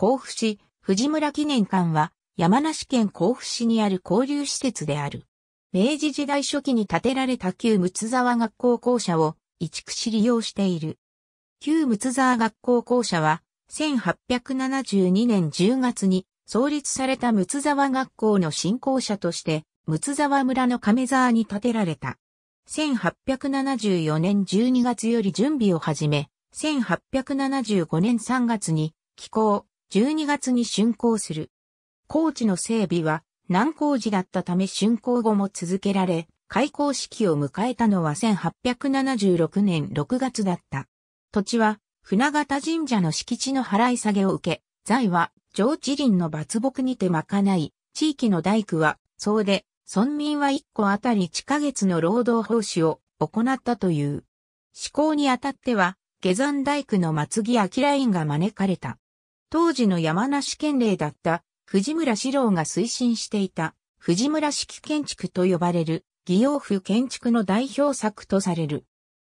甲府市、藤村記念館は、山梨県甲府市にある交流施設である。明治時代初期に建てられた旧睦沢学校校舎を移築し利用している。旧睦沢学校校舎は、1872年10月に創立された睦沢学校の新校舎として、睦沢村の亀沢に建てられた。1874年12月より準備を始め、1875年3月に、気候、12月に竣工する。工地の整備は難工事だったため竣工後も続けられ、開工式を迎えたのは1876年6月だった。土地は船形神社の敷地の払い下げを受け、財は上地林の伐木にてまかない、地域の大工は、総で、村民は1個あたり地下月の労働奉仕を行ったという。施行にあたっては、下山大工の松木明ラインが招かれた。当時の山梨県令だった藤村四郎が推進していた藤村式建築と呼ばれる義用府建築の代表作とされる。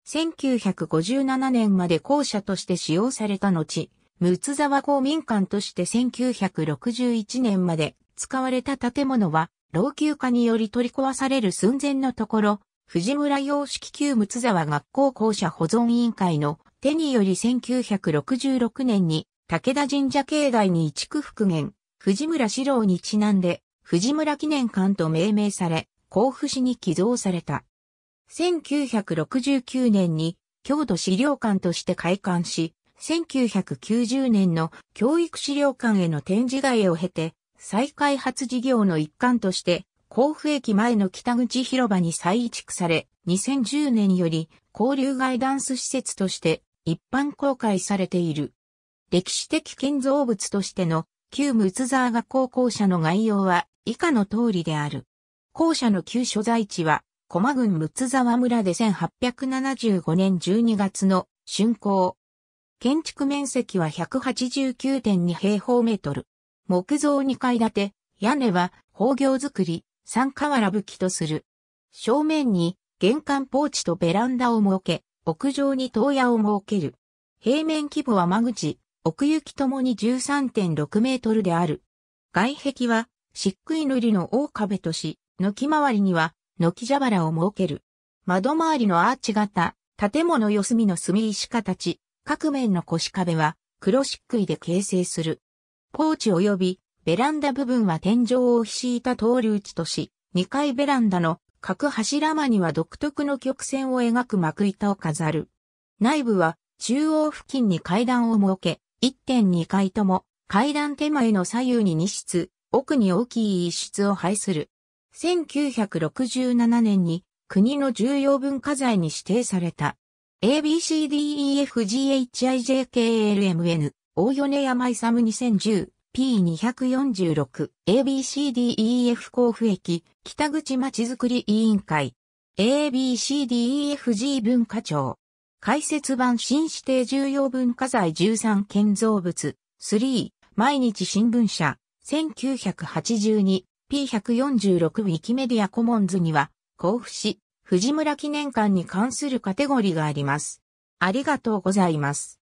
1957年まで校舎として使用された後、六沢公民館として1961年まで使われた建物は老朽化により取り壊される寸前のところ、藤村洋式旧六沢学校校舎保存委員会の手により1966年に武田神社境内に一区復元、藤村四郎にちなんで、藤村記念館と命名され、甲府市に寄贈された。1969年に、郷土資料館として開館し、1990年の教育資料館への展示会を経て、再開発事業の一環として、甲府駅前の北口広場に再移築され、2010年より交流ガイダンス施設として一般公開されている。歴史的建造物としての旧ムツザー学校校舎の概要は以下の通りである。校舎の旧所在地は、駒郡ムツザワ村で1875年12月の竣工。建築面積は189.2平方メートル。木造2階建て、屋根は工業造り、三河原武器とする。正面に玄関ポーチとベランダを設け、屋上に灯屋を設ける。平面規模は間口奥行きともに13.6メートルである。外壁は、漆喰塗りの大壁とし、軒周りには、軒蛇腹を設ける。窓周りのアーチ型、建物四隅の隅石形、各面の腰壁は、黒漆喰で形成する。ポーチ及び、ベランダ部分は天井をひした通り打ちとし、2階ベランダの各柱間には独特の曲線を描く幕板を飾る。内部は中央付近に階段を設け、1.2階とも階段手前の左右に2室、奥に大きい一室を配する。1967年に国の重要文化財に指定された。ABCDEFGHIJKLMN 大米山ム 2010P246 ABCDEF 甲府駅北口まちづくり委員会 ABCDEFG 文化庁解説版新指定重要文化財13建造物3毎日新聞社 1982P146 ウィキメディアコモンズには交付し藤村記念館に関するカテゴリがあります。ありがとうございます。